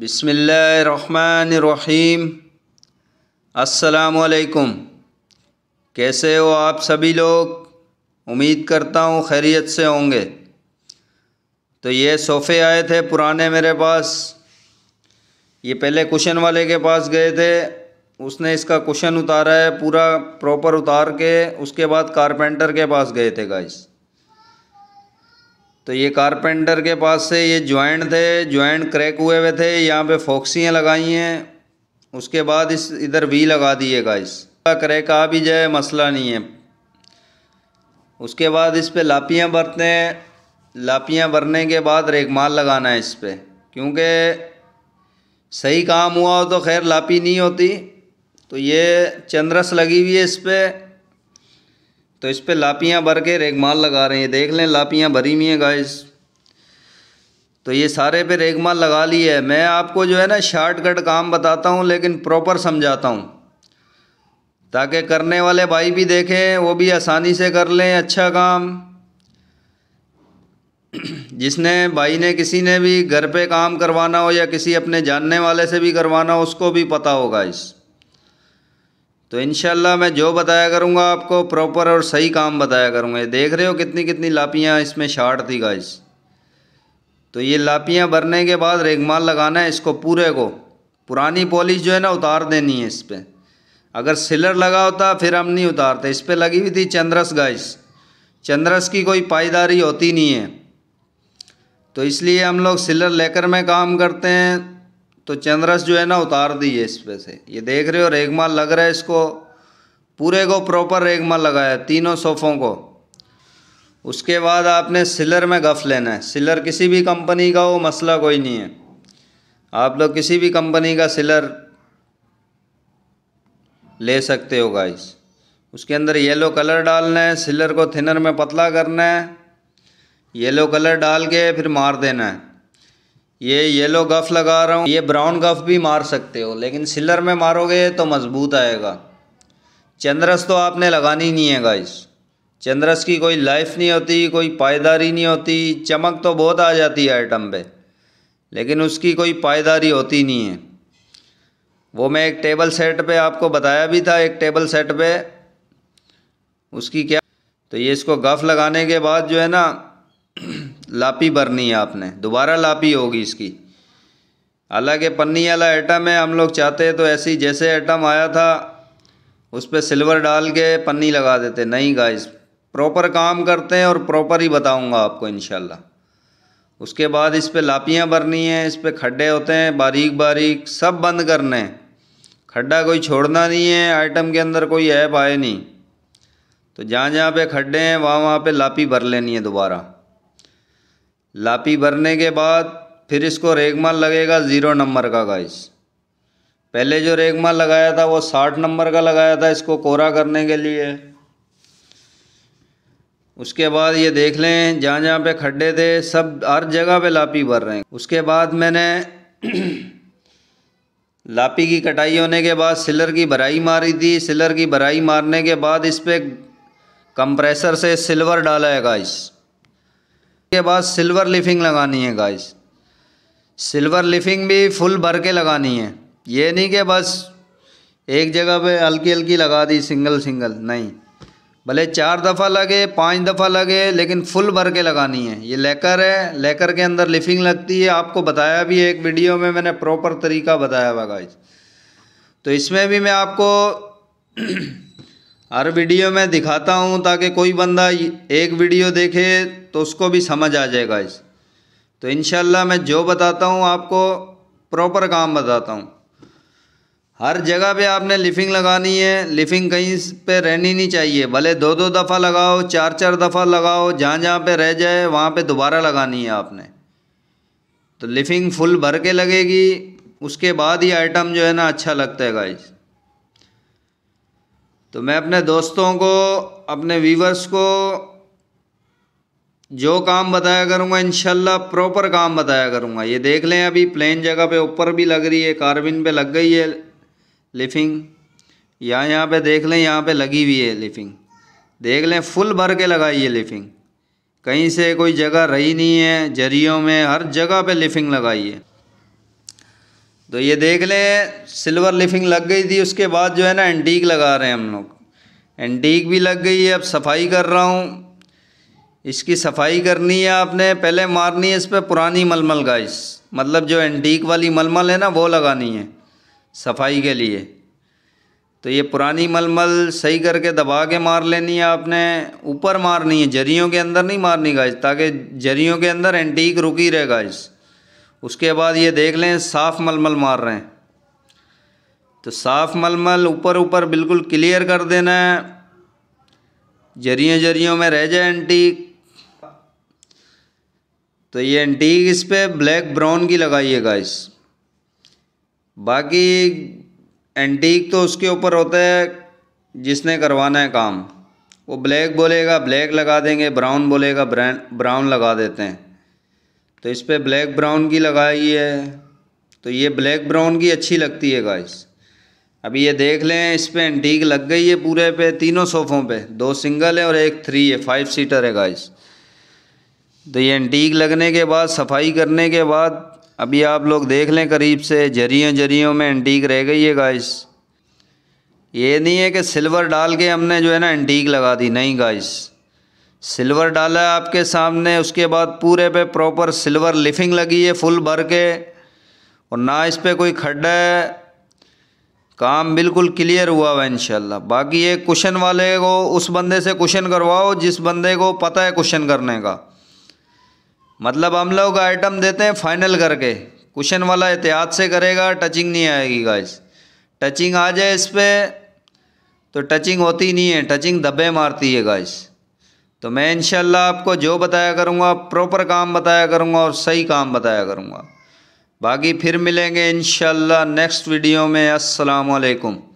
बिसमीम असलकुम कैसे हो आप सभी लोग उम्मीद करता हूँ खैरियत से होंगे तो ये सोफ़े आए थे पुराने मेरे पास ये पहले कुशन वाले के पास गए थे उसने इसका कुशन उतारा है पूरा प्रॉपर उतार के उसके बाद कारपेंटर के पास गए थे गाइस तो ये कारपेंटर के पास से ये जॉइंट थे जॉइंट क्रैक हुए हुए थे यहाँ पे फोक्सियाँ लगाई हैं उसके बाद इस इधर वी लगा दिए गाइस क्रैक आ भी जाए मसला नहीं है उसके बाद इस पर लापियाँ बरतें हैं लापियाँ भरने के बाद रेगमाल लगाना है इस पर क्योंकि सही काम हुआ हो तो खैर लापी नहीं होती तो ये चंद्रस लगी हुई है इस पर तो इस पर लापियाँ भर के रेगमाल लगा रहे हैं देख लें लापियाँ भरी हुई हैं गाइस तो ये सारे पे रेगमाल लगा ली है मैं आपको जो है ना शॉर्टकट काम बताता हूँ लेकिन प्रॉपर समझाता हूँ ताकि करने वाले भाई भी देखें वो भी आसानी से कर लें अच्छा काम जिसने भाई ने किसी ने भी घर पे काम करवाना हो या किसी अपने जानने वाले से भी करवाना हो उसको भी पता होगा इस तो इन मैं जो बताया करूँगा आपको प्रॉपर और सही काम बताया करूँगा देख रहे हो कितनी कितनी लापियाँ इसमें शार्ट थी गाइस तो ये लापियाँ भरने के बाद रेगमाल लगाना है इसको पूरे को पुरानी पॉलिश जो है ना उतार देनी है इस पर अगर सिलर लगा होता फिर हम नहीं उतारते इस पर लगी हुई थी चंद्रस गाइस चंद्रस की कोई पायदारी होती नहीं है तो इसलिए हम लोग सिलर लेकर में काम करते हैं तो चंद्रस जो है ना उतार दी है इस पे से ये देख रहे हो रेगमाल लग रहा है इसको पूरे को प्रॉपर रेगमाल लगाया तीनों सोफ़ों को उसके बाद आपने सिलर में गफ लेना है सिलर किसी भी कंपनी का हो मसला कोई नहीं है आप लोग किसी भी कंपनी का सिलर ले सकते हो गाइस उसके अंदर येलो कलर डालना है सिलर को थिनर में पतला करना है येलो कलर डाल के फिर मार देना है ये येलो गफ लगा रहा हूँ ये ब्राउन गफ भी मार सकते हो लेकिन सिलर में मारोगे तो मज़बूत आएगा चंद्रस तो आपने लगानी नहीं है गाइस चंद्रस की कोई लाइफ नहीं होती कोई पायदारी नहीं होती चमक तो बहुत आ जाती है आइटम पे लेकिन उसकी कोई पायदारी होती नहीं है वो मैं एक टेबल सेट पे आपको बताया भी था एक टेबल सेट पे उसकी क्या तो ये इसको गफ लगाने के बाद जो है ना लापी भरनी है आपने दोबारा लापी होगी इसकी हालांकि पन्नी वाला आइटम है हम लोग चाहते हैं तो ऐसी जैसे आइटम आया था उस पर सिल्वर डाल के पन्नी लगा देते नहीं गाइस प्रॉपर काम करते हैं और प्रॉपर ही बताऊंगा आपको इन उसके बाद इस पर लापियाँ भरनी है इस पर खड्डे होते हैं बारीक बारीक सब बंद करने हैं खड्डा कोई छोड़ना नहीं है आइटम के अंदर कोई ऐप आए नहीं तो जहाँ जहाँ पे खड्डे हैं वहाँ वहाँ पे लापी भर लेनी है दोबारा लापी भरने के बाद फिर इसको रेगमाल लगेगा ज़ीरो नंबर का गाइस पहले जो रेगमाल लगाया था वो साठ नंबर का लगाया था इसको कोरा करने के लिए उसके बाद ये देख लें जहाँ जहाँ पे खड्डे थे सब हर जगह पे लापी भर रहे हैं उसके बाद मैंने लापी की कटाई होने के बाद सिलर की भराई मारी थी सिलर की भराई मारने के बाद इस पर कंप्रेसर से सिल्वर डाला है गाइस के बाद सिल्वर लिफिंग लगानी है गाइस सिल्वर लिफिंग भी फुल भर के लगानी है ये नहीं कि बस एक जगह पे हल्की हल्की लगा दी सिंगल सिंगल नहीं भले चार दफ़ा लगे पांच दफ़ा लगे लेकिन फुल भर के लगानी है ये लेकर है लेकर के अंदर लिफिंग लगती है आपको बताया भी एक वीडियो में मैंने प्रॉपर तरीका बताया हुआ गाइज तो इसमें भी मैं आपको हर वीडियो में दिखाता हूँ ताकि कोई बंदा एक वीडियो देखे तो उसको भी समझ आ जाएगा इस तो इन मैं जो बताता हूँ आपको प्रॉपर काम बताता हूँ हर जगह पे आपने लिफिंग लगानी है लिफिंग कहीं पे रहनी नहीं चाहिए भले दो दो दफ़ा लगाओ चार चार दफ़ा लगाओ जहाँ जहाँ पे रह जाए वहाँ पे दोबारा लगानी है आपने तो लिफिंग फुल भर के लगेगी उसके बाद ही आइटम जो है ना अच्छा लगता है गाइज़ तो मैं अपने दोस्तों को अपने व्यूवर्स को जो काम बताया करूँगा इन प्रॉपर काम बताया करूँगा ये देख लें अभी प्लेन जगह पे ऊपर भी लग रही है कार्बिन पे लग गई है लिफिंग यहाँ यहाँ पे देख लें यहाँ पे लगी हुई है लिफिंग देख लें फुल भर के लगाई है लिफिंग कहीं से कोई जगह रही नहीं है जरियों में हर जगह पे लिफिंग लगाई है तो ये देख लें सिल्वर लिफिंग लग गई थी उसके बाद जो है ना एंटीक लगा रहे हैं हम लोग एंटीक भी लग गई है अब सफाई कर रहा हूँ इसकी सफाई करनी है आपने पहले मारनी है इस पर पुरानी मलमल गाइस मतलब जो एंटीक वाली मलमल है ना वो लगानी है सफाई के लिए तो ये पुरानी मलमल सही करके दबा के मार लेनी है आपने ऊपर मारनी है जरियों के अंदर नहीं मारनी गाइस ताकि जरियों के अंदर एंटीक रुकी रहे गाइस उसके बाद ये देख लें साफ़ मलमल मार रहे हैं तो साफ़ मलमल ऊपर ऊपर बिल्कुल क्लियर कर देना है जरियों जरियों में रह जाए एंटीक तो ये एंटीक इस पर ब्लैक ब्राउन की लगाइएगा इस बाकी एंटीक तो उसके ऊपर होता है जिसने करवाना है काम वो ब्लैक बोलेगा ब्लैक लगा देंगे ब्राउन बोलेगा ब्राउन लगा देते हैं तो इस पर ब्लैक ब्राउन की लगाई है तो ये ब्लैक ब्राउन की अच्छी लगती है गाइस अभी ये देख लें इस पर एंटीक लग गई है पूरे पे तीनों सोफ़ों पे दो सिंगल है और एक थ्री है फाइव सीटर है गाइस तो ये एंटीक लगने के बाद सफाई करने के बाद अभी आप लोग देख लें करीब से जरियों जरियों में एंटीक रह गई है गाइस ये नहीं है कि सिल्वर डाल के हमने जो है ना एंटीक लगा दी नहीं गाइस सिल्वर डाला है आपके सामने उसके बाद पूरे पे प्रॉपर सिल्वर लिफिंग लगी है फुल भर के और ना इस पर कोई खड्डा है काम बिल्कुल क्लियर हुआ हुआ इनशाला बाकी ये कुशन वाले को उस बंदे से कुशन करवाओ जिस बंदे को पता है कुशन करने का मतलब हम लोग आइटम देते हैं फाइनल करके कुशन वाला एहतियात से करेगा टचिंग नहीं आएगी गाइस टचिंग आ जाए इस पर तो टचिंग होती नहीं है टचिंग दबे मारती है गाइस तो मैं इन आपको जो बताया करूँगा प्रॉपर काम बताया करूँगा और सही काम बताया करूँगा बाकी फिर मिलेंगे इन नेक्स्ट वीडियो में असलकम